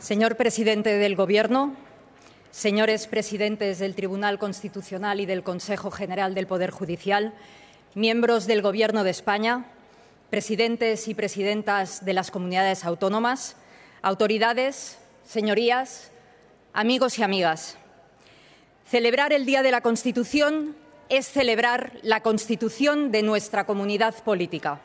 Señor presidente del Gobierno, señores presidentes del Tribunal Constitucional y del Consejo General del Poder Judicial, miembros del Gobierno de España, presidentes y presidentas de las comunidades autónomas, autoridades, señorías, amigos y amigas. Celebrar el Día de la Constitución es celebrar la Constitución de nuestra comunidad política.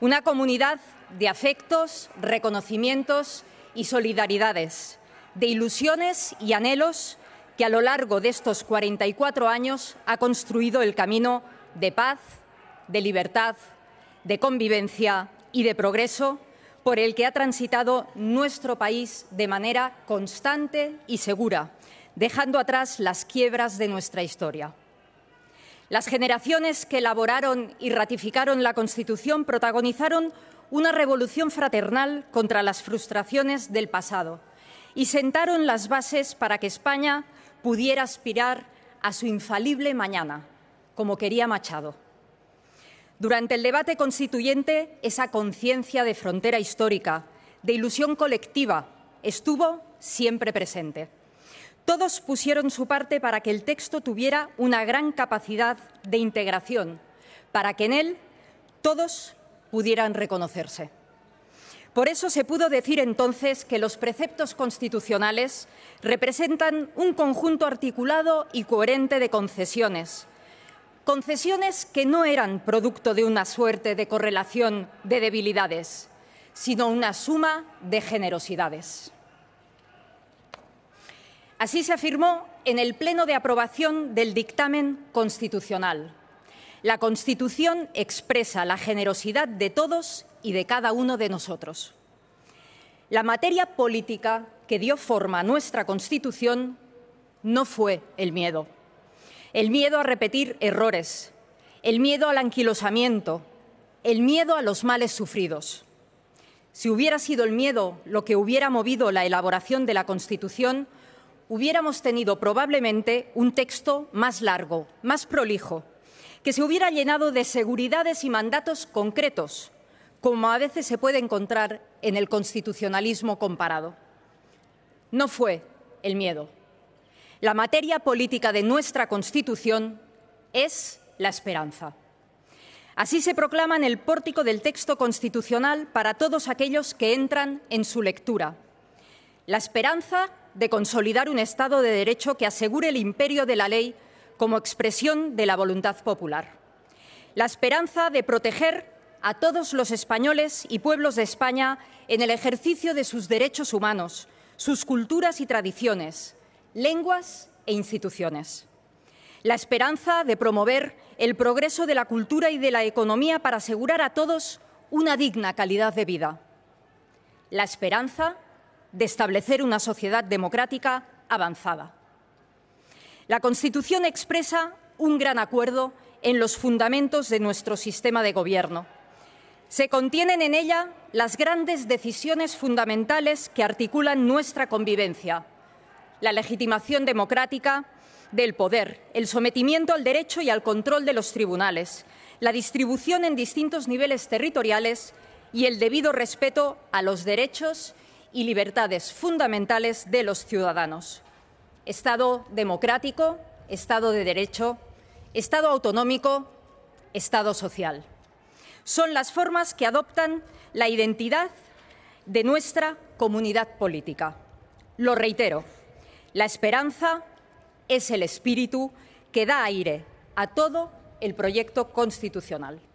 Una comunidad de afectos, reconocimientos y solidaridades, de ilusiones y anhelos que a lo largo de estos 44 años ha construido el camino de paz, de libertad, de convivencia y de progreso por el que ha transitado nuestro país de manera constante y segura, dejando atrás las quiebras de nuestra historia. Las generaciones que elaboraron y ratificaron la Constitución protagonizaron una revolución fraternal contra las frustraciones del pasado y sentaron las bases para que España pudiera aspirar a su infalible mañana, como quería Machado. Durante el debate constituyente, esa conciencia de frontera histórica, de ilusión colectiva, estuvo siempre presente. Todos pusieron su parte para que el texto tuviera una gran capacidad de integración, para que en él todos pudieran reconocerse. Por eso se pudo decir entonces que los preceptos constitucionales representan un conjunto articulado y coherente de concesiones. Concesiones que no eran producto de una suerte de correlación de debilidades, sino una suma de generosidades. Así se afirmó en el Pleno de aprobación del dictamen constitucional. La Constitución expresa la generosidad de todos y de cada uno de nosotros. La materia política que dio forma a nuestra Constitución no fue el miedo. El miedo a repetir errores, el miedo al anquilosamiento, el miedo a los males sufridos. Si hubiera sido el miedo lo que hubiera movido la elaboración de la Constitución, hubiéramos tenido probablemente un texto más largo, más prolijo, que se hubiera llenado de seguridades y mandatos concretos, como a veces se puede encontrar en el constitucionalismo comparado. No fue el miedo. La materia política de nuestra Constitución es la esperanza. Así se proclama en el pórtico del texto constitucional para todos aquellos que entran en su lectura. La esperanza de consolidar un Estado de Derecho que asegure el imperio de la ley como expresión de la voluntad popular. La esperanza de proteger a todos los españoles y pueblos de España en el ejercicio de sus derechos humanos, sus culturas y tradiciones, lenguas e instituciones. La esperanza de promover el progreso de la cultura y de la economía para asegurar a todos una digna calidad de vida. La esperanza de establecer una sociedad democrática avanzada. La Constitución expresa un gran acuerdo en los fundamentos de nuestro sistema de gobierno. Se contienen en ella las grandes decisiones fundamentales que articulan nuestra convivencia, la legitimación democrática del poder, el sometimiento al derecho y al control de los tribunales, la distribución en distintos niveles territoriales y el debido respeto a los derechos y libertades fundamentales de los ciudadanos. Estado democrático, Estado de derecho, Estado autonómico, Estado social. Son las formas que adoptan la identidad de nuestra comunidad política. Lo reitero, la esperanza es el espíritu que da aire a todo el proyecto constitucional.